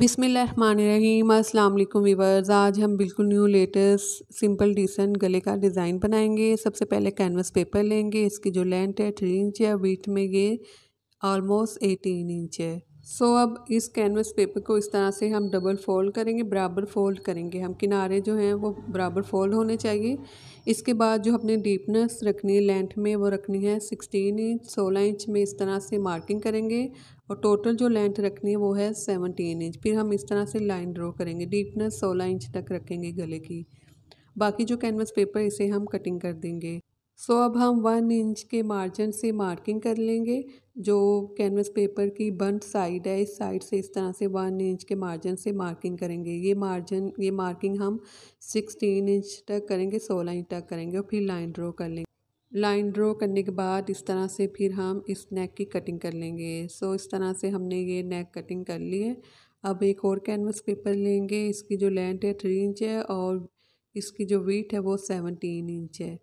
बिसमीम अस्सलाम वालेकुम वीवर्स आज हम बिल्कुल न्यू लेटेस्ट सिंपल डिसेंट गले का डिज़ाइन बनाएंगे सबसे पहले कैनवस पेपर लेंगे इसकी जो लेंथ है थ्री इंच है बीट में ये ऑलमोस्ट एटीन इंच है सो so, अब इस कैनवस पेपर को इस तरह से हम डबल फोल्ड करेंगे बराबर फोल्ड करेंगे हम किनारे जो हैं वो बराबर फोल्ड होने चाहिए इसके बाद जो हमने डीपनेस रखनी है लेंथ में वो रखनी है सिक्सटीन इंच सोलह इंच में इस तरह से मार्किंग करेंगे और टोटल जो लेंथ रखनी है वो है सेवनटीन इंच फिर हम इस तरह से लाइन ड्रॉ करेंगे डीपनेस सोलह इंच तक रखेंगे गले की बाकी जो कैनवस पेपर इसे हम कटिंग कर देंगे सो अब हम वन इंच के मार्जिन से मार्किंग कर लेंगे जो कैनवस पेपर की बंद साइड है इस साइड से इस तरह से वन इंच के मार्जिन से मार्किंग करेंगे ये मार्जिन ये मार्किंग हम सिक्सटीन इंच तक करेंगे सोलह इंच तक करेंगे और फिर लाइन ड्रॉ कर लेंगे लाइन ड्रॉ करने के बाद इस तरह से फिर हम इस नेक की कटिंग कर लेंगे सो इस तरह से हमने ये नेक कटिंग कर ली है अब एक और कैनवस पेपर लेंगे इसकी जो लेंथ है थ्री इंच है और इसकी जो वीट है वो सेवनटीन इंच है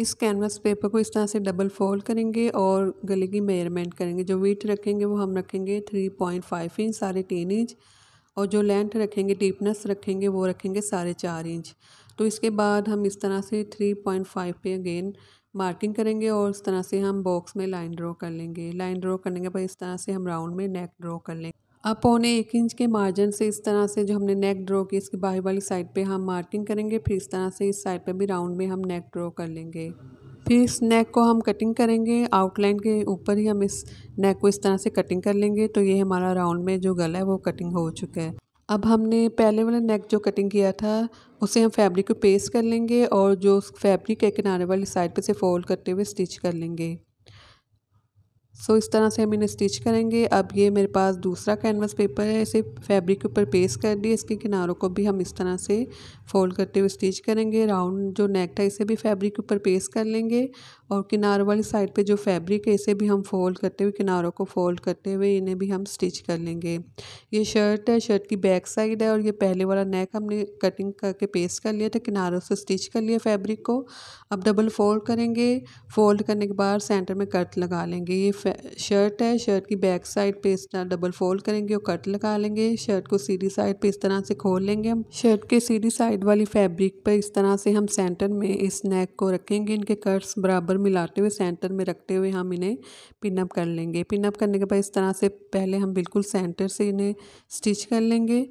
इस कैनवास पेपर को इस तरह से डबल फोल्ड करेंगे और गले की मेयरमेंट करेंगे जो वीट रखेंगे वो हम रखेंगे थ्री पॉइंट फाइव इंच साढ़े तीन इंच और जो लेंथ रखेंगे डीपनेस रखेंगे वो रखेंगे साढ़े चार इंच तो इसके बाद हम इस तरह से थ्री पॉइंट फाइव पे अगेन मार्किंग करेंगे और इस तरह से हम बॉक्स में लाइन ड्रॉ कर लेंगे लाइन ड्रॉ करने के बाद इस तरह से हम राउंड में नेक ड्रॉ कर लेंगे अब पौने एक इंच के मार्जिन से इस तरह से जो हमने नेक ड्रॉ की इसकी बाहर वाली साइड पे हम मार्किंग करेंगे फिर इस तरह से इस साइड पे भी राउंड में हम नेक ड्रॉ कर लेंगे फिर इस नेक को हम कटिंग करेंगे आउटलाइन के ऊपर ही हम इस नेक को इस तरह से कटिंग कर लेंगे तो ये हमारा राउंड में जो गला है वो कटिंग हो चुका है अब हमने पहले वाला नेक जो कटिंग किया था उसे हम फैब्रिक को पेस्ट कर लेंगे और जो फैब्रिक के किनारे वाली साइड पर से फोल्ड करते हुए स्टिच कर लेंगे सो इस तरह से हम इन्हें स्टिच करेंगे अब ये मेरे पास दूसरा कैनवस पेपर है इसे फैब्रिक के ऊपर पेस्ट कर दिए इसके किनारों को भी हम इस तरह से फोल्ड करते हुए स्टिच करेंगे राउंड जो नेक है इसे भी फैब्रिक के ऊपर पेस्ट कर लेंगे और किनारों वाली साइड पे जो फैब्रिक है इसे भी हम फोल्ड करते हुए किनारों को फोल्ड करते हुए इन्हें भी हम स्टिच कर लेंगे ये शर्ट है शर्ट की बैक साइड है और ये पहले वाला नेक हमने कटिंग करके पेस्ट कर लिया था किनारों से स्टिच कर लिया फैब्रिक को अब डबल फोल्ड करेंगे फोल्ड करने के बाद सेंटर में कट लगा लेंगे ये शर्ट है शर्ट की बैक साइड पे इस तरह डबल फोल्ड करेंगे और कट लगा लेंगे शर्ट को सीधी साइड पे इस तरह से खोल लेंगे हम शर्ट के सीधी साइड वाली फैब्रिक पर इस तरह से हम सेंटर में इस नेक को रखेंगे इनके कट्स बराबर मिलाते हुए सेंटर में रखते हुए हम इन्हें पिनअप कर लेंगे पिनअप करने के बाद इस तरह से पहले हम बिल्कुल सेंटर से इन्हें स्टिच कर लेंगे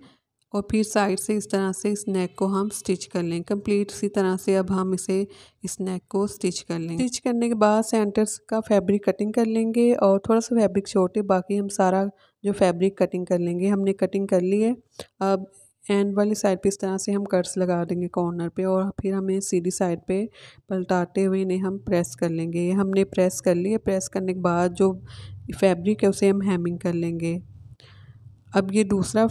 और फिर साइड से इस तरह से इस नेक को हम स्टिच कर लें कंप्लीट इसी तरह से अब हम इसे इस नेक को स्टिच कर लें स्टिच करने के बाद सेंटर्स का फैब्रिक कटिंग कर लेंगे और थोड़ा सा फैब्रिक छोटे बाकी हम सारा जो फैब्रिक कटिंग कर लेंगे हमने कटिंग कर ली है अब एंड वाली साइड पे इस तरह से हम कर्स लगा देंगे कॉर्नर पे और फिर हमें सीधी साइड पे पलटाते हुए इन्हें हम प्रेस कर लेंगे ये हमने प्रेस कर लिया प्रेस करने के बाद जो फैब्रिक है उसे हम हैमिंग कर लेंगे अब ये दूसरा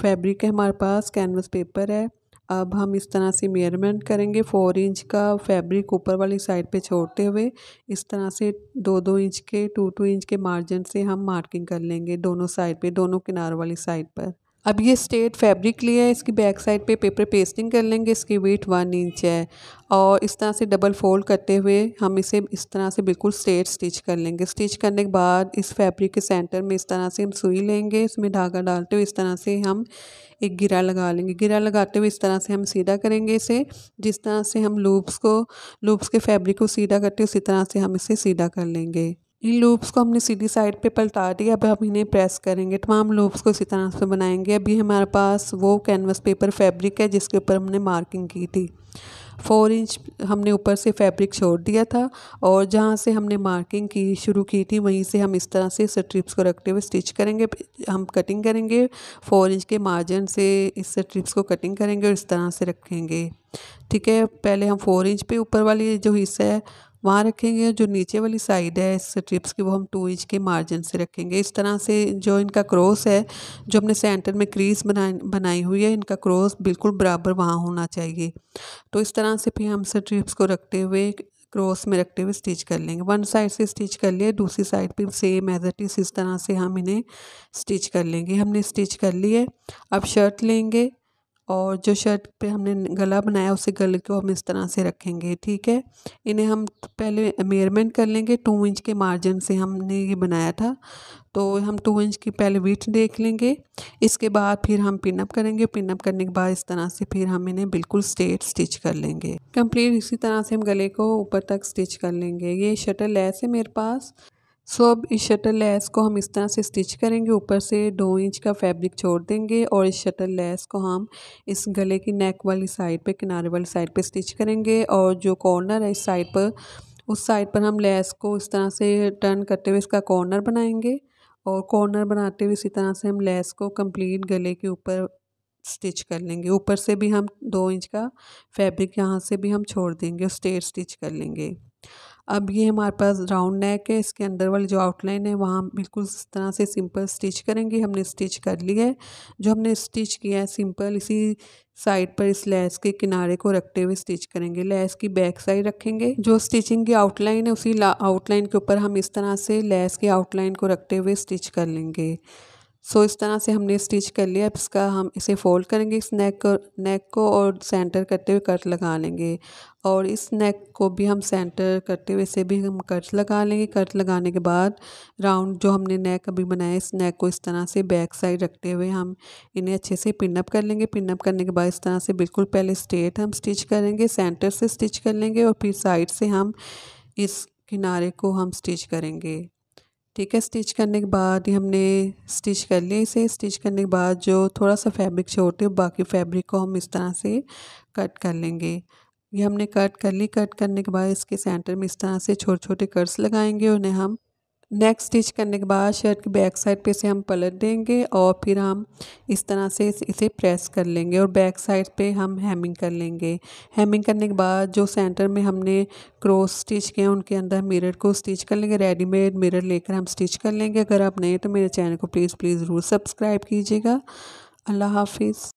फैब्रिक है हमारे पास कैनवस पेपर है अब हम इस तरह से मेयरमेंट करेंगे फोर इंच का फैब्रिक ऊपर वाली साइड पे छोड़ते हुए इस तरह से दो दो इंच के टू टू इंच के मार्जिन से हम मार्किंग कर लेंगे दोनों साइड पे दोनों किनार वाली साइड पर अब ये स्टेट फैब्रिक लिया है इसकी बैक साइड पे पेपर पेस्टिंग कर लेंगे इसकी वेट वन इंच है और इस तरह से डबल फोल्ड करते हुए हम इसे इस तरह से बिल्कुल स्ट्रेट स्टिच कर लेंगे स्टिच करने के बाद इस फैब्रिक के सेंटर में इस तरह से हम सुई लेंगे इसमें धागा डालते हुए इस तरह से हम एक गिरा लगा लेंगे गिरा लगाते हुए इस तरह से हम सीधा करेंगे इसे जिस तरह से हम लूप्स को लूप्स के फैब्रिक को सीधा करते उसी तरह से हम इसे सीधा कर लेंगे इन लूप्स को हमने सीधी साइड पे पलटा दिया अब हम इन्हें प्रेस करेंगे तमाम लूप्स को इसी तरह से बनाएंगे अभी हमारे पास वो कैनवस पेपर फैब्रिक है जिसके ऊपर हमने मार्किंग की थी फोर इंच हमने ऊपर से फैब्रिक छोड़ दिया था और जहाँ से हमने मार्किंग की शुरू की थी वहीं से हम इस तरह से स्ट्रिप्स को रखते हुए स्टिच करेंगे हम कटिंग करेंगे फोर इंच के मार्जिन से इस स्ट्रिप्स को कटिंग करेंगे और इस तरह से रखेंगे ठीक है पहले हम फोर इंच पे ऊपर वाली जो हिस्सा है वहाँ रखेंगे जो नीचे वाली साइड है इस स्ट्रिप्स की वो हम टू इंच के मार्जिन से रखेंगे इस तरह से जो इनका क्रॉस है जो हमने सेंटर में क्रीज बना बनाई हुई है इनका क्रॉस बिल्कुल बराबर वहाँ होना चाहिए तो इस तरह से फिर हम स्ट्रिप्स को रखते हुए क्रॉस में रखते हुए स्टिच कर लेंगे वन साइड से स्टिच कर लिए दूसरी साइड पर सेम एज इट इस तरह से हम इन्हें स्टिच कर लेंगे हमने स्टिच कर लिए अब शर्ट लेंगे और जो शर्ट पे हमने गला बनाया उसे गले को हम इस तरह से रखेंगे ठीक है इन्हें हम पहले मेयरमेंट कर लेंगे टू इंच के मार्जिन से हमने ये बनाया था तो हम टू इंच की पहले वीट देख लेंगे इसके बाद फिर हम पिनअप करेंगे पिनअप करने के बाद इस तरह से फिर हम इन्हें बिल्कुल स्ट्रेट स्टिच कर लेंगे कंप्लीट इसी तरह से हम गले को ऊपर तक स्टिच कर लेंगे ये शटल लैस है मेरे पास सो अब इस शटल लेस को हम इस तरह से स्टिच करेंगे ऊपर से दो इंच का फैब्रिक छोड़ देंगे और इस शटल लेस को हम इस गले की नेक वाली साइड पे किनारे वाली साइड पे स्टिच करेंगे और जो कॉर्नर है इस साइड पर उस साइड पर हम लेस को इस तरह से टर्न करते हुए इसका कॉर्नर बनाएंगे और कॉर्नर बनाते हुए इसी तरह से हम लेस को कम्प्लीट गले के ऊपर स्टिच कर लेंगे ऊपर से भी हम दो इंच का फैब्रिक यहाँ से भी हम छोड़ देंगे और स्ट्रेट स्टिच कर लेंगे अब ये हमारे पास राउंड नेक है इसके अंदर वाली जो आउटलाइन है वहाँ बिल्कुल इस तरह से सिंपल स्टिच करेंगे हमने स्टिच कर लिया है जो हमने स्टिच किया है सिंपल इसी साइड पर इस लैस के किनारे को रखते हुए स्टिच करेंगे लैस की बैक साइड रखेंगे जो स्टिचिंग की आउटलाइन है उसी आउटलाइन के ऊपर हम इस तरह से लैस के आउटलाइन को रखते हुए स्टिच कर लेंगे सो so, इस तरह से हमने स्टिच कर लिया अब इसका हम इसे फोल्ड करेंगे इस नेक को नेक को और सेंटर करते हुए कट लगा लेंगे और इस नेक को भी हम सेंटर करते हुए इसे भी हम कट लगा लेंगे कट लगाने के बाद राउंड जो हमने नेक अभी बनाया इस नेक को इस तरह से बैक साइड रखते हुए हम इन्हें अच्छे से पिनअप कर लेंगे पिनअप करने के बाद इस तरह से बिल्कुल पहले स्ट्रेट हम स्टिच करेंगे सेंटर से स्टिच कर लेंगे और फिर साइड से हम इस किनारे को हम स्टिच करेंगे ठीक है स्टिच करने के बाद हमने स्टिच कर लिया इसे स्टिच करने के बाद जो थोड़ा सा फैब्रिक छोड़ते हैं बाकी फैब्रिक को हम इस तरह से कट कर लेंगे ये हमने कट कर ली कट करने के बाद इसके सेंटर में इस तरह से छोटे छोटे कर्स लगाएंगे उन्हें हम नेक्स्ट स्टिच करने के बाद शर्ट की बैक साइड पे इसे हम पलट देंगे और फिर हम इस तरह से इसे प्रेस कर लेंगे और बैक साइड पे हम हेमिंग कर लेंगे हेमिंग करने के बाद जो सेंटर में हमने क्रॉस स्टिच किए उनके अंदर मिरर को स्टिच कर लेंगे रेडीमेड मिरर लेकर हम स्टिच कर लेंगे अगर आप नए तो मेरे चैनल को प्लीज़ प्लीज़ ज़रूर सब्सक्राइब कीजिएगा अल्लाह हाफिज़